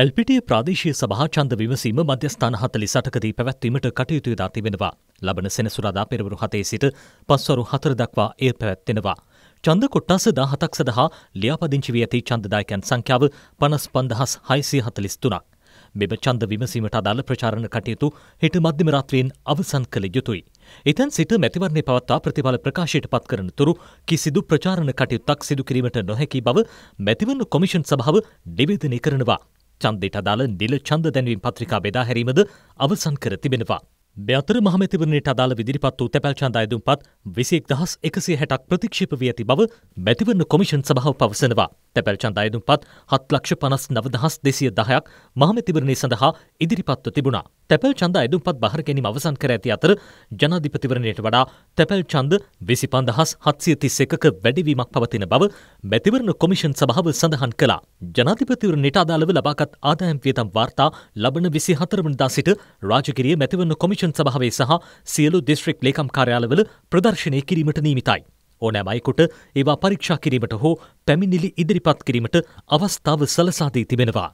ඇල්පිටිය ප්‍රාදේශය සභහ චන්ද විමසීම මධ්‍යස්ථාන හතලි සටකදී පැවැත්වීමට කටයුතු දා තිබෙනවා ලබන සෙනසුරදා පෙරවරු හතේ සිට පස්වරු හතර දක්වා එය පැවැත්වෙනවා. චන්ද කොට්ටස දාහතක් සඳහා ලියාපදිංචි වී ඇති චන්දදායකැන් සංඛ්‍යාව පනස් පන්දහස් හයිසිය හතලිස් තුනක්. මෙම චන්ද විමසීමට අදාළ ප්‍රචාරණ කටයුතු හිට මධ්‍යමරාත්වයෙන් අවසන් කළ යුතුයි. එතැන් සිට මැතිවරණය පවත්තා ප්‍රතිඵල ප්‍රකාශයට පත් කරන තුරු කිසිදු ප්‍රචාරණ කටයුත්තක් සිදු කිරීමට නොහැකි බව මැතිවරණ කොමිෂන් සභාව නිවේදනය කරනවා. චන්දයට අදාළ නිල චන්ද දැන්වීම් පත්‍රිකා බෙදා හැරීමද අවසන් කර තිබෙනවා. මෙතර මහමැතිවරණයට අදාළ ඉදිරිපත් වූ තැපැල් චන්දායදුම්පත් විසිෙක් දහස් එකසිය හැටක් ප්‍රතික්ෂිප වී ඇති බව මැතිවරණ කොමිෂන් සභාව පවසනවා. තැපැල් චන්දායදුම් පත් හත් ලක්ෂ පනස් නවදහස් දෙසිය දහයක් මහමැතිවරණය සඳහා ඉදිරිපත්ව තිබුණා. තැපැල් චන්ද අයදුම් පත් බහර ගැනීම අවසන් කර ඇති අතර ජනාධිපතිවරණයට වඩා තැපැල් චන්ද විසි පන්දහස් හත්සිය තිස් එකක වැඩිවීමක් පවතින බව මැතිවරණ කොමිෂන් සභාව සඳහන් කළා. ජනාධිපතිවරණයට අදාළව ලබාගත් ආදායම් වියදම් වාර්තා ලබන විසි හතරවනදා සිට රාජකිරිය මැතිවරණ කොමිෂන් සභාවේ සහ සියලු දිස්ත්‍රික් ලේකම් කාර්යාලවල ප්‍රදර්ශනය කිරීමට නීමිතයි. ඕනෑම අයෙකුට ඒවා පරීක්ෂා කිරීමට හෝ පැමිණිලි ඉදිරිපත් කිරීමට අවස්ථාව සලසා දී තිබෙනවා.